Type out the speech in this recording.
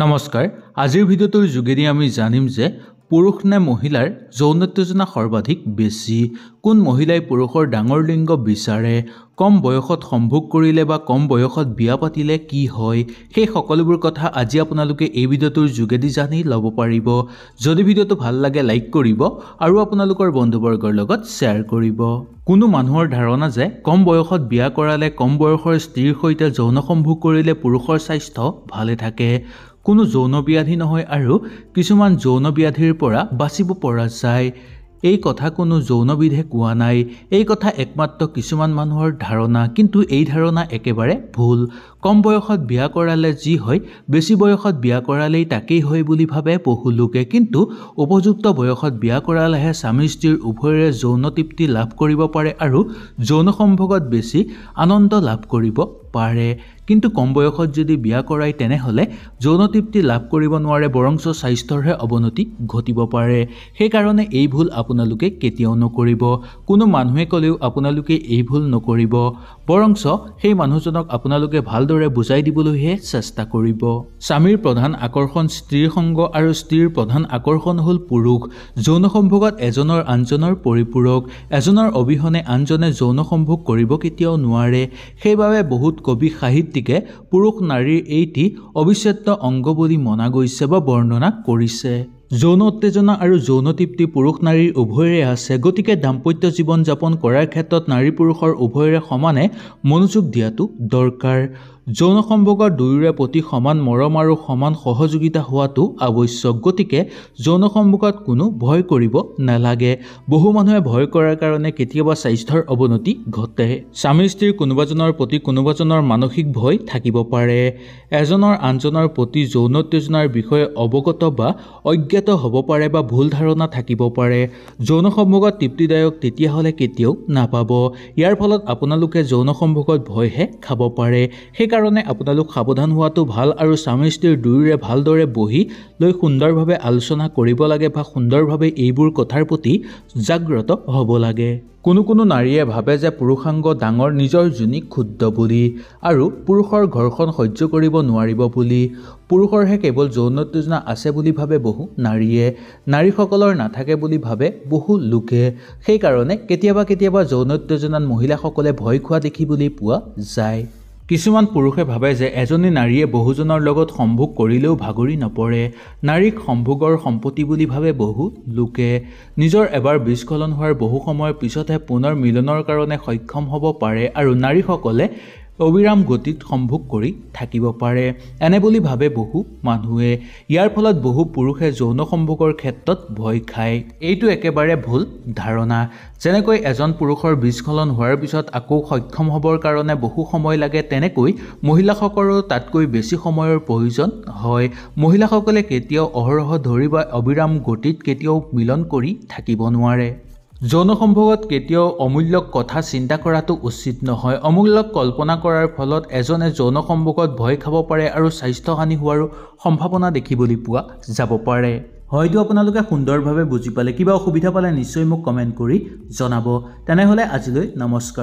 নমস্কাৰ আজিৰ ভিডিঅ'টোৰ যোগেদি আমি জানিম যে পুৰুষ নে মহিলাৰ যৌন উত্তেজনা সৰ্বাধিক বেছি কোন মহিলাই পুৰুষৰ ডাঙৰ লিংগ বিচাৰে কম বয়সত সম্ভোগ কৰিলে বা কম বয়সত বিয়া পাতিলে কি হয় সেই সকলোবোৰ কথা আজি আপোনালোকে এই ভিডিঅ'টোৰ যোগেদি জানি ল'ব পাৰিব যদি ভিডিঅ'টো ভাল লাগে লাইক কৰিব আৰু আপোনালোকৰ বন্ধুবৰ্গৰ লগত শ্বেয়াৰ কৰিব কোনো মানুহৰ ধাৰণা যে কম বয়সত বিয়া কৰালে কম বয়সৰ স্ত্ৰীৰ সৈতে যৌন সম্ভোগ কৰিলে পুৰুষৰ স্বাস্থ্য ভালে থাকে কোনো যৌন ব্যাধি নহয় আৰু কিছুমান যৌন ব্যাধিৰ পৰা বাচিব পৰা যায় এই কথা কোনো যৌনবিধে কোৱা নাই এই কথা একমাত্ৰ কিছুমান মানুহৰ ধাৰণা কিন্তু এই ধাৰণা একেবাৰে ভুল কম বয়সত বিয়া কৰালে যি হয় বেছি বয়সত বিয়া কৰালেই তাকেই হয় বুলি ভাবে বহু লোকে কিন্তু উপযুক্ত বয়সত বিয়া কৰালেহে স্বামী স্ত্ৰীৰ উভয়ৰে যৌন তৃপ্তি লাভ কৰিব পাৰে আৰু যৌন সম্ভোগত বেছি আনন্দ লাভ কৰিব পাৰে কিন্তু কম বয়সত যদি বিয়া কৰায় তেনেহ'লে যৌন তৃপ্তি লাভ কৰিব নোৱাৰে বৰঞ্চ স্বাস্থ্যৰহে অৱনতি ঘটিব পাৰে সেইকাৰণে এই ভুল আপোনালোকে কেতিয়াও নকৰিব কোনো মানুহে ক'লেও আপোনালোকে এই ভুল নকৰিব বৰঞ্চ সেই মানুহজনক আপোনালোকে ভালদৰে বুজাই দিবলৈহে চেষ্টা কৰিব স্বামীৰ প্ৰধান আকৰ্ষণ স্ত্ৰীৰ সংগ আৰু স্ত্ৰীৰ প্ৰধান আকৰ্ষণ হ'ল পুৰুষ যৌন সম্ভোগত এজনৰ আনজনৰ পৰিপূৰক এজনৰ অবিহনে আনজনে যৌন সম্ভোগ কৰিব কেতিয়াও নোৱাৰে সেইবাবে বহুত কবি সাহিত্যিকে পুৰুষ নাৰীৰ এইটি অবিচ্ছেদ্য অংগ বুলি মনা গৈছে বা বৰ্ণনা কৰিছে যৌন উত্তেজনা আৰু যৌন তৃপ্তি পুৰুষ নাৰীৰ উভয়ৰে আছে গতিকে দাম্পত্য জীৱন যাপন কৰাৰ ক্ষেত্ৰত নাৰী পুৰুষৰ উভয়ৰে সমানে মনোযোগ দিয়াটো দৰকাৰ যৌন সম্পৰ্কৰ দুয়োৰে প্ৰতি সমান মৰম আৰু সমান সহযোগিতা হোৱাটো আৱশ্যক গতিকে যৌন সম্পৰ্কত কোনো ভয় কৰিব নালাগে বহু মানুহে ভয় কৰাৰ কাৰণে কেতিয়াবা স্বাস্থ্যৰ অৱনতি ঘটে স্বামী স্ত্ৰীৰ কোনোবাজনৰ প্ৰতি কোনোবাজনৰ মানসিক ভয় থাকিব পাৰে এজনৰ আনজনৰ প্ৰতি যৌন উত্তেজনাৰ বিষয়ে অৱগত বা অজ্ঞাত হ'ব পাৰে বা ভুল ধাৰণা থাকিব পাৰে যৌন সম্পৰ্কত তৃপ্তিদায়ক তেতিয়াহ'লে কেতিয়াও নাপাব ইয়াৰ ফলত আপোনালোকে যৌন সম্পৰ্কত ভয়হে খাব পাৰে সেই সেইকাৰণে আপোনালোক সাৱধান হোৱাটো ভাল আৰু স্বামী স্ত্ৰীৰ দুয়োৰে ভালদৰে বহি লৈ সুন্দৰভাৱে আলোচনা কৰিব লাগে বা সুন্দৰভাৱে এইবোৰ কথাৰ প্ৰতি জাগ্ৰত হ'ব লাগে কোনো কোনো নাৰীয়ে ভাবে যে পুৰুষাংগ ডাঙৰ নিজৰ জুনিক ক্ষুদ্ৰ বুলি আৰু পুৰুষৰ ঘৰখন সহ্য কৰিব নোৱাৰিব বুলি পুৰুষৰহে কেৱল যৌন উত্তেজনা আছে বুলি ভাবে বহু নাৰীয়ে নাৰীসকলৰ নাথাকে বুলি ভাবে বহু লোকে সেইকাৰণে কেতিয়াবা কেতিয়াবা যৌন উত্তেজনাত মহিলাসকলে ভয় খোৱা দেখিবলৈ পোৱা যায় কিছুমান পুৰুষে ভাবে যে এজনী নাৰীয়ে বহুজনৰ লগত সম্ভোগ কৰিলেও ভাগৰি নপৰে নাৰীক সম্ভোগৰ সম্পত্তি বুলি ভাবে বহু লোকে নিজৰ এবাৰ বিস্ফলন হোৱাৰ বহু সময়ৰ পিছতহে পুনৰ মিলনৰ কাৰণে সক্ষম হ'ব পাৰে আৰু নাৰীসকলে অবিৰাম গতিত সম্ভোগ কৰি থাকিব পাৰে এনে বুলি ভাবে বহু মানুহে ইয়াৰ ফলত বহু পুৰুষে যৌন সম্ভোগৰ ক্ষেত্ৰত ভয় খায় এইটো একেবাৰে ভুল ধাৰণা যেনেকৈ এজন পুৰুষৰ বীজখলন হোৱাৰ পিছত আকৌ সক্ষম হ'বৰ কাৰণে বহু সময় লাগে তেনেকৈ মহিলাসকলৰো তাতকৈ বেছি সময়ৰ প্ৰয়োজন হয় মহিলাসকলে কেতিয়াও অহৰহ ধৰি বা অবিৰাম গতিত কেতিয়াও মিলন কৰি থাকিব নোৱাৰে যৌন যৌনসম্ভোগত কেতিয়াও অমূল্যক কথা চিন্তা কৰাটো উচিত নহয় অমূল্যক কল্পনা কৰাৰ ফলত এজনে যৌন যৌনসম্ভোগত ভয় খাব পাৰে আৰু স্বাস্থ্য হানি হোৱাৰো সম্ভাৱনা দেখিবলৈ পোৱা যাব পাৰে হয়তো আপোনালোকে সুন্দৰভাৱে বুজি পালে কিবা অসুবিধা পালে নিশ্চয় মোক কমেণ্ট কৰি জনাব তেনেহ'লে আজিলৈ নমস্কাৰ